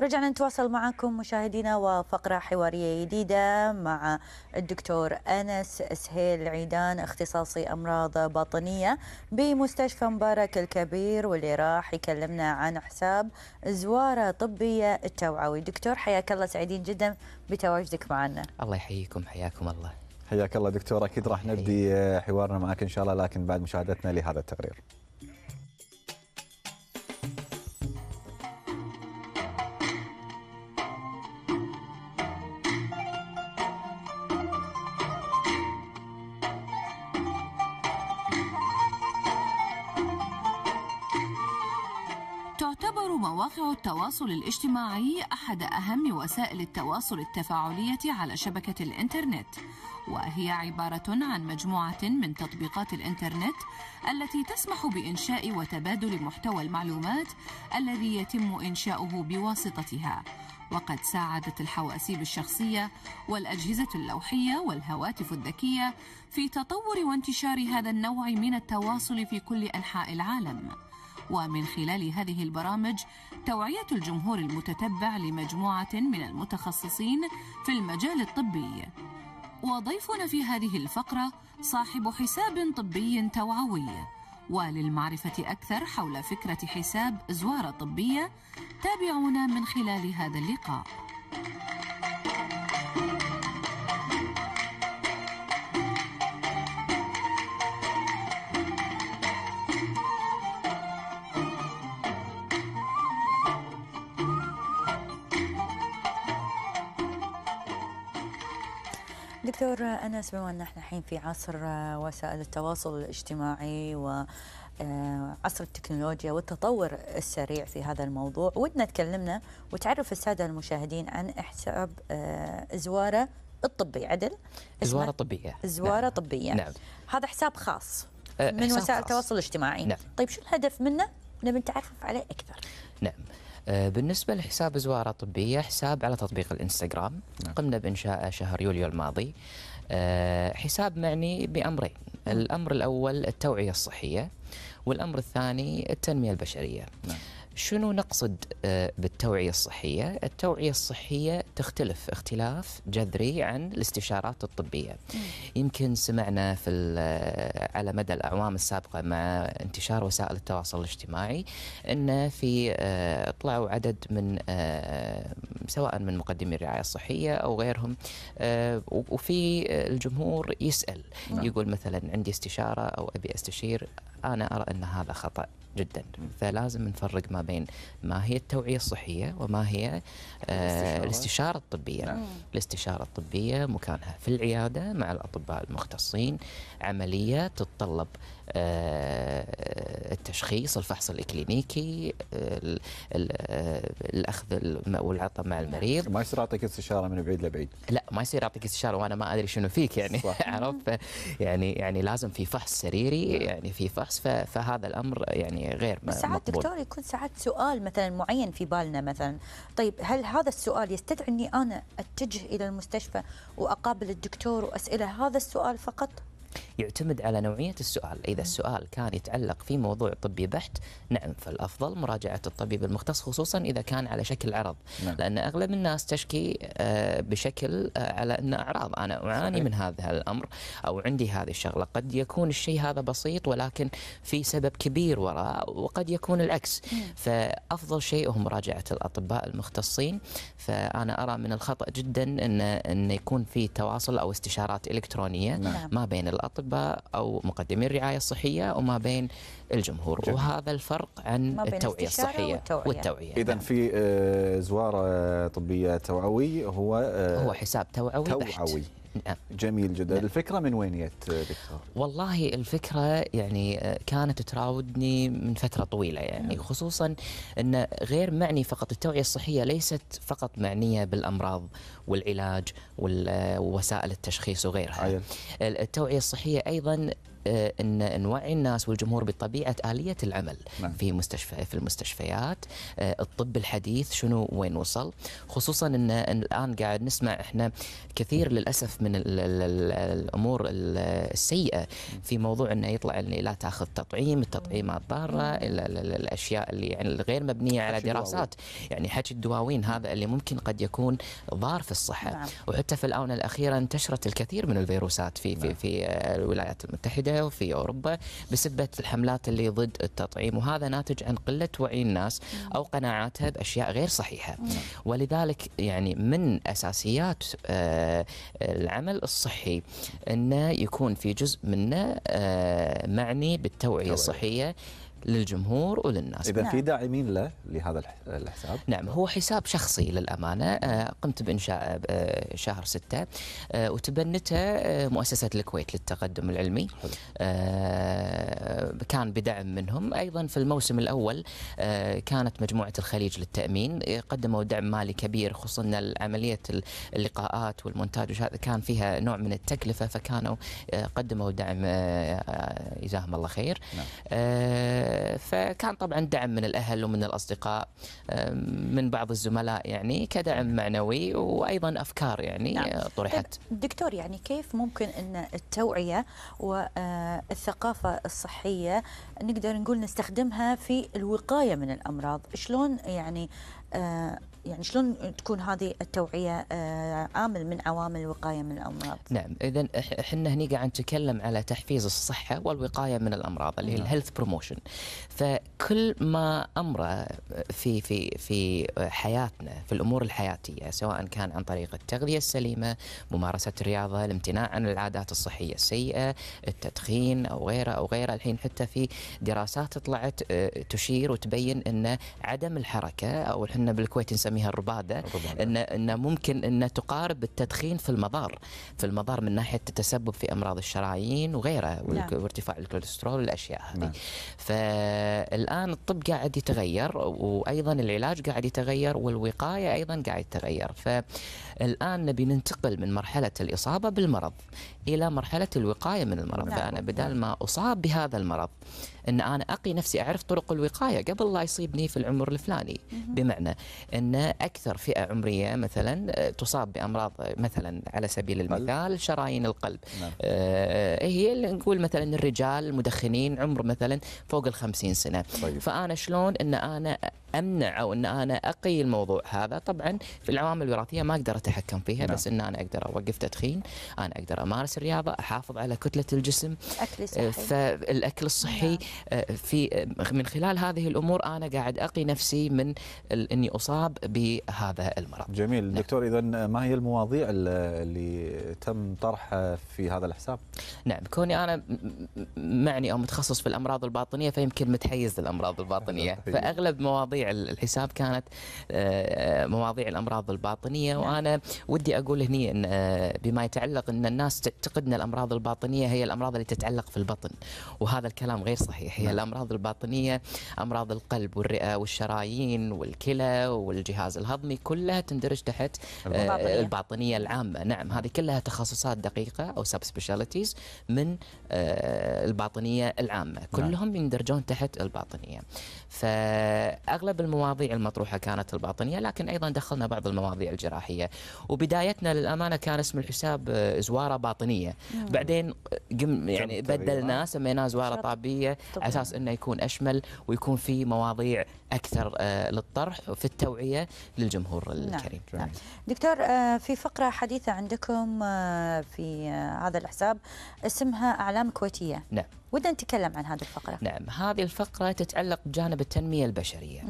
رجعنا نتواصل معكم مشاهدينا وفقرة حوارية جديدة مع الدكتور أنس سهيل عيدان اختصاصي أمراض باطنية بمستشفى مبارك الكبير واللي راح يكلمنا عن حساب زوارة طبية التوعوي دكتور حياك الله سعيدين جدا بتواجدك معنا الله يحييكم حياكم الله حياك الله دكتور أكيد راح نبدي حوارنا معك إن شاء الله لكن بعد مشاهدتنا لهذا التقرير تعتبر مواقع التواصل الاجتماعي أحد أهم وسائل التواصل التفاعلية على شبكة الإنترنت وهي عبارة عن مجموعة من تطبيقات الإنترنت التي تسمح بإنشاء وتبادل محتوى المعلومات الذي يتم إنشاؤه بواسطتها وقد ساعدت الحواسيب الشخصية والأجهزة اللوحية والهواتف الذكية في تطور وانتشار هذا النوع من التواصل في كل أنحاء العالم ومن خلال هذه البرامج توعية الجمهور المتتبع لمجموعة من المتخصصين في المجال الطبي وضيفنا في هذه الفقرة صاحب حساب طبي توعوي وللمعرفة أكثر حول فكرة حساب زوارة طبية تابعونا من خلال هذا اللقاء دكتور أنس بما أن احنا الحين في عصر آه، وسائل التواصل الاجتماعي و آه، عصر التكنولوجيا والتطور السريع في هذا الموضوع ودنا تكلمنا وتعرف السادة المشاهدين عن حساب آه، زوارة الطبي عدل زوارة طبية زوارة نعم. طبية نعم. هذا حساب خاص من وسائل التواصل الاجتماعي نعم. طيب شو الهدف منه؟ نبي نتعرف عليه أكثر نعم آه، بالنسبة لحساب زوارة طبية حساب على تطبيق الانستغرام نعم. قمنا بإنشاء شهر يوليو الماضي آه، حساب معني بأمرين نعم. الأمر الأول التوعية الصحية والأمر الثاني التنمية البشرية نعم. شنو نقصد آه، بالتوعية الصحية؟ التوعية الصحية تختلف اختلاف جذري عن الاستشارات الطبية. يمكن سمعنا في آه، على مدى الأعوام السابقة مع انتشار وسائل التواصل الاجتماعي أن في آه، طلعوا عدد من سواء من مقدمي الرعاية الصحية أو غيرهم وفي الجمهور يسأل نعم. يقول مثلا عندي استشارة أو أبي أستشير أنا أرى أن هذا خطأ جدا فلازم نفرق ما بين ما هي التوعيه الصحيه وما هي آه، الاستشاره, الاستشارة الطبيه نعم. الاستشاره الطبيه مكانها في العياده مع الاطباء المختصين عمليه تتطلب آه، التشخيص الفحص الاكلينيكي الاخذ والعطاء مع المريض ما يصير اعطيك استشاره من بعيد لبعيد لا ما يصير اعطيك استشاره وانا ما ادري شنو فيك يعني عرفت يعني يعني لازم في فحص سريري نعم. يعني في فحص فهذا الامر يعني غير بس ساعات دكتور يكون ساعات سؤال مثلا معين في بالنا مثلا طيب هل هذا السؤال يستدعي اني انا اتجه الى المستشفى واقابل الدكتور واساله هذا السؤال فقط يعتمد على نوعية السؤال إذا السؤال كان يتعلق في موضوع طبي بحت نعم فالأفضل مراجعة الطبيب المختص خصوصا إذا كان على شكل عرض نعم. لأن أغلب الناس تشكي آه، بشكل آه، على أن أعراض أنا أعاني صحيح. من هذا الأمر أو عندي هذه الشغلة قد يكون الشيء هذا بسيط ولكن في سبب كبير وراء وقد يكون العكس فأفضل شيء هو مراجعة الأطباء المختصين فأنا أرى من الخطأ جدا أن, أن يكون في تواصل أو استشارات إلكترونية نعم. ما بين الأطباء الاطباء او مقدمي الرعايه الصحيه وما بين الجمهور جميل. وهذا الفرق عن التوعيه الصحيه والتوعيه, والتوعية. اذا نعم. في آه، زوار آه، طبيه توعوي هو آه، هو حساب توعوي توعوي بحت. نعم. جميل جدا نعم. الفكرة من وين جت دكتور؟ والله الفكرة يعني آه، كانت تراودني من فترة طويلة يعني نعم. خصوصا أن غير معني فقط التوعية الصحية ليست فقط معنية بالأمراض والعلاج آه، ووسائل التشخيص وغيرها عيل. أيوة. التوعية الصحية أيضا آه، ان نوعي الناس والجمهور بطبيعه اليه العمل نعم. في مستشفى في المستشفيات آه، الطب الحديث شنو وين وصل خصوصا ان الان قاعد نسمع احنا كثير للاسف من الامور السيئه في موضوع انه يطلع اللي لا تاخذ تطعيم التطعيمات ضاره الاشياء اللي يعني غير مبنيه على دراسات يعني حكي الدواوين هذا اللي ممكن قد يكون ضار في الصحه نعم. وحتى في الاونه الاخيره انتشرت الكثير من الفيروسات في في, نعم. في آه، الولايات المتحده وفي اوروبا بسبه الحملات اللي ضد التطعيم وهذا ناتج عن قله وعي الناس او قناعاتها باشياء غير صحيحه ولذلك يعني من اساسيات آه، العمل الصحي انه يكون في جزء منه آه، معني بالتوعيه الصحيه للجمهور وللناس إذا نعم. في داعمين له لهذا الحساب نعم هو حساب شخصي للأمانة آه، قمت بإنشاء آه، شهر ستة آه، وتبنته مؤسسة الكويت للتقدم العلمي حلو. كان بدعم منهم أيضا في الموسم الأول كانت مجموعة الخليج للتأمين قدموا دعم مالي كبير خصوصا عملية اللقاءات والمونتاج كان فيها نوع من التكلفة فكانوا قدموا دعم جزاهم الله خير نعم. فكان طبعا دعم من الاهل ومن الاصدقاء من بعض الزملاء يعني كدعم معنوي وايضا افكار يعني نعم. طرحت طيب، دكتور يعني كيف ممكن ان التوعيه والثقافه آه، الصحيه نقدر نقول نستخدمها في الوقايه من الامراض شلون يعني آه، يعني شلون تكون هذه التوعيه عامل آه، من عوامل الوقايه من الامراض؟ نعم اذا احنا هنا قاعد نتكلم على تحفيز الصحه والوقايه من الامراض اللي هي نعم. الهيلث بروموشن فكل ما امره في في في حياتنا في الامور الحياتيه سواء كان عن طريق التغذيه السليمه، ممارسه الرياضه، الامتناع عن العادات الصحيه السيئه، التدخين او غيره او غيره، الحين حتى في دراسات طلعت آه، تشير وتبين ان عدم الحركه او احنا بالكويت نسميه نسميها الرباده ان ان ممكن ان تقارب التدخين في المضار في المضار من ناحيه التسبب في امراض الشرايين وغيرها نعم. وارتفاع الكوليسترول والاشياء هذه نعم. فالان الطب قاعد يتغير وايضا العلاج قاعد يتغير والوقايه ايضا قاعد تتغير ف الآن نبي ننتقل من مرحلة الإصابة بالمرض إلى مرحلة الوقاية من المرض نعم. فأنا بدل ما أصاب بهذا المرض أن أنا أقي نفسي أعرف طرق الوقاية قبل لا يصيبني في العمر الفلاني بمعنى أن أكثر فئة عمرية مثلا آه، تصاب بأمراض آه، مثلا على سبيل المثال شرايين القلب نعم. آه،, آه هي اللي نقول مثلا الرجال المدخنين عمر مثلا فوق ال 50 سنة طيب. فأنا شلون أن أنا امنع او ان انا اقي الموضوع هذا طبعا في العوامل الوراثيه ما اقدر اتحكم فيها نعم. بس ان انا اقدر اوقف تدخين انا اقدر امارس الرياضه احافظ على كتله الجسم اكل آه، صحي فالاكل الصحي نعم. آه، في آه، من خلال هذه الامور انا قاعد اقي نفسي من اني اصاب بهذا المرض جميل نعم. دكتور اذا ما هي المواضيع اللي تم طرحها في هذا الحساب نعم كوني انا معني او متخصص في الامراض الباطنيه فيمكن متحيز للامراض الباطنيه طيب. فاغلب مواضيع الحساب كانت آه، مواضيع الامراض الباطنيه نعم. وانا ودي اقول هني إن آه، بما يتعلق ان الناس تعتقد ان الامراض الباطنيه هي الامراض اللي تتعلق في البطن وهذا الكلام غير صحيح هي نعم. الامراض الباطنيه امراض القلب والرئه والشرايين والكلى والجهاز الهضمي كلها تندرج تحت آه، الباطنيه, الباطنية العامه نعم هذه كلها تخصصات دقيقه او سب سبيشاليتيز من الباطنيه العامه نعم. كلهم يندرجون تحت الباطنيه فاغلب اغلب المواضيع المطروحه كانت الباطنيه لكن ايضا دخلنا بعض المواضيع الجراحيه وبدايتنا للامانه كان اسم الحساب آه، زواره باطنيه مم. نعم. بعدين قم يعني بدلناه آه. سميناه زواره طبيه على اساس انه يكون اشمل ويكون في مواضيع اكثر آه، للطرح وفي التوعيه للجمهور نعم. الكريم نعم. نعم. دكتور في فقره حديثه عندكم في هذا الحساب اسمها اعلام كويتيه نعم ودنا نتكلم عن هذه الفقرة نعم هذه الفقرة تتعلق بجانب التنمية البشرية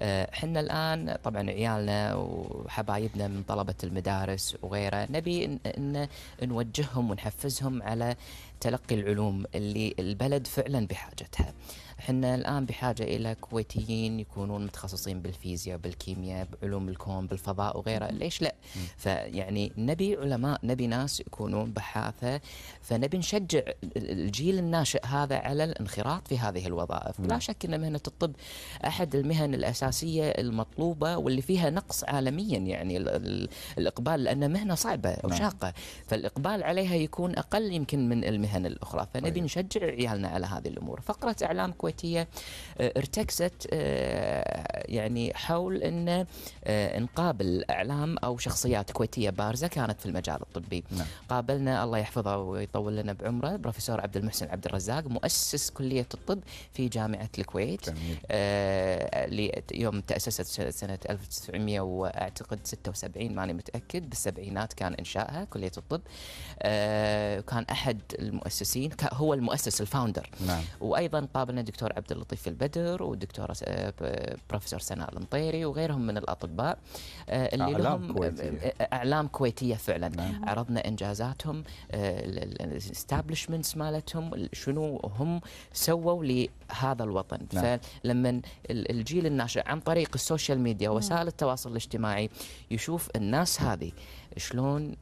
احنا آه، الآن طبعا عيالنا وحبايبنا من طلبة المدارس وغيره نبي إن, إن نوجههم ونحفزهم على تلقي العلوم اللي البلد فعلا بحاجتها احنا الان بحاجه الى كويتيين يكونون متخصصين بالفيزياء بالكيمياء بعلوم الكون بالفضاء وغيره ليش لا فيعني نبي علماء نبي ناس يكونون بحاثه فنبي نشجع الجيل الناشئ هذا على الانخراط في هذه الوظائف نعم. لا شك ان مهنه الطب احد المهن الاساسيه المطلوبه واللي فيها نقص عالميا يعني الاقبال لان مهنه صعبه نعم. وشاقه فالاقبال عليها يكون اقل يمكن من المهنة المهن الاخرى فنبي نشجع عيالنا على هذه الامور فقره اعلام كويتيه آه، ارتكست آه، يعني حول ان آه، نقابل اعلام او شخصيات كويتيه بارزه كانت في المجال الطبي نعم. قابلنا الله يحفظه ويطول لنا بعمره بروفيسور عبد المحسن عبد الرزاق مؤسس كليه الطب في جامعه الكويت يوم تاسست سنه 1900 واعتقد 76 ماني متاكد بالسبعينات كان انشائها كليه الطب كان احد المؤسسين هو المؤسس الفاوندر نعم. وايضا قابلنا الدكتور عبد اللطيف البدر والدكتوره آه، بروفيسور سناء المطيري وغيرهم من الاطباء آه، اللي أعلام لهم آه، كويتية. اعلام كويتيه فعلا نعم. عرضنا انجازاتهم الاستابلشمنتس مالتهم شنو هم سووا لهذا الوطن نعم. فلما الجيل الناشئ عن طريق السوشيال ميديا نعم. وسائل التواصل الاجتماعي يشوف الناس هذه شلون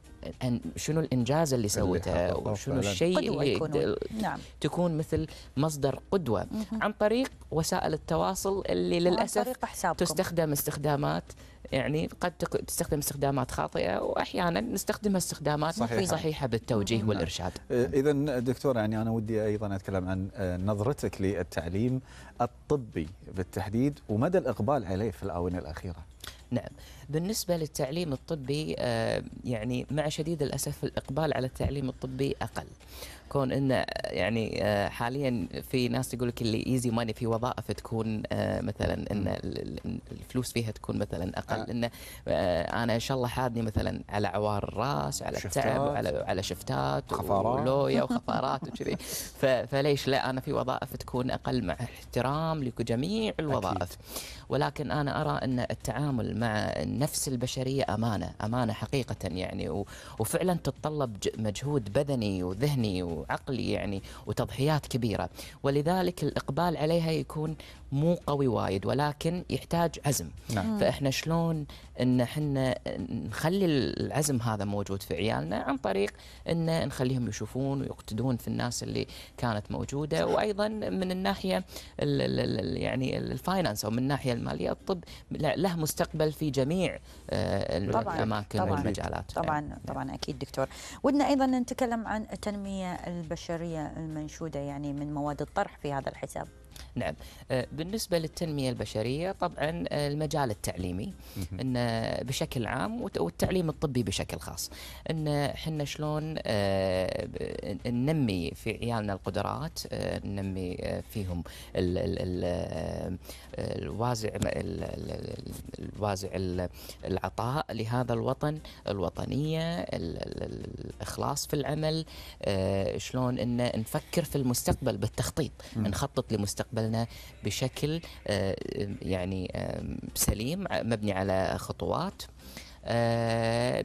شنو الانجاز اللي سويته وشنو الشيء اللي نعم. تكون مثل مصدر قدوه مم. عن طريق وسائل التواصل اللي للاسف تستخدم استخدامات يعني قد تستخدم استخدامات خاطئه واحيانا نستخدمها استخدامات صحيحه, صحيحة بالتوجيه مم. والارشاد. إيه، اذا دكتور يعني انا ودي ايضا اتكلم عن آه، نظرتك للتعليم الطبي بالتحديد ومدى الاقبال عليه في الاونه الاخيره. نعم. بالنسبة للتعليم الطبي آه، يعني مع شديد الأسف الإقبال على التعليم الطبي أقل كون انه آه، يعني آه، حاليا في ناس تقول لك اللي ايزي ماني في وظائف تكون مثلا ان الفلوس فيها تكون مثلا اقل آه. انه انا ان شاء الله حادني مثلا على عوار الراس على التعب على على شفتات ولويا وخفارات وكذي فليش لا انا في وظائف تكون اقل مع احترام لجميع الوظائف أكيد. ولكن انا ارى ان التعامل مع النفس البشريه امانه امانه حقيقه يعني وفعلا تتطلب مجهود بدني وذهني وعقلي يعني وتضحيات كبيره ولذلك الاقبال عليها يكون مو قوي وايد ولكن يحتاج عزم نعم. فاحنا شلون ان احنا نخلي العزم هذا موجود في عيالنا عن طريق ان نخليهم يشوفون ويقتدون في الناس اللي كانت موجوده وايضا من الناحيه الـ الـ يعني الفاينانس او من الناحيه الماليه الطب له مستقبل في جميع آه، طبعاً الاماكن طبعاً والمجالات طبعا يعني. طبعا اكيد دكتور ودنا ايضا نتكلم عن التنميه البشريه المنشوده يعني من مواد الطرح في هذا الحساب نعم آه، بالنسبة للتنمية البشرية طبعا آه، المجال التعليمي إن آه، بشكل عام والتعليم الطبي بشكل خاص إن احنا شلون ننمي في عيالنا القدرات ننمي فيهم الوازع الوازع العطاء لهذا الوطن الوطنية الإخلاص في العمل شلون إن نفكر في المستقبل بالتخطيط نخطط لمستقبل مستقبلنا بشكل آه، يعني آه، سليم آه، مبني على خطوات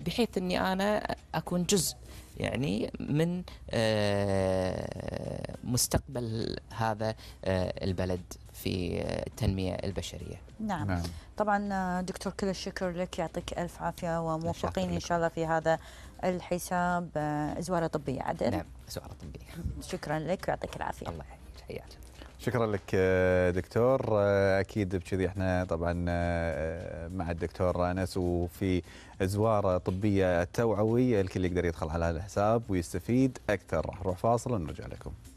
بحيث اني انا اكون جزء يعني من مستقبل هذا البلد في التنمية البشرية نعم. نعم طبعا دكتور كل الشكر لك يعطيك ألف عافية وموفقين إن شاء الله في هذا الحساب زوارة طبية عدل نعم زوارة طبية شكرا لك ويعطيك العافية الله يحييك شكرا لك آه، دكتور آه، اكيد بكذي احنا طبعا آه، مع الدكتور انس وفي زواره طبيه توعويه الكل يقدر يدخل على هذا الحساب ويستفيد اكثر راح نروح فاصل ونرجع لكم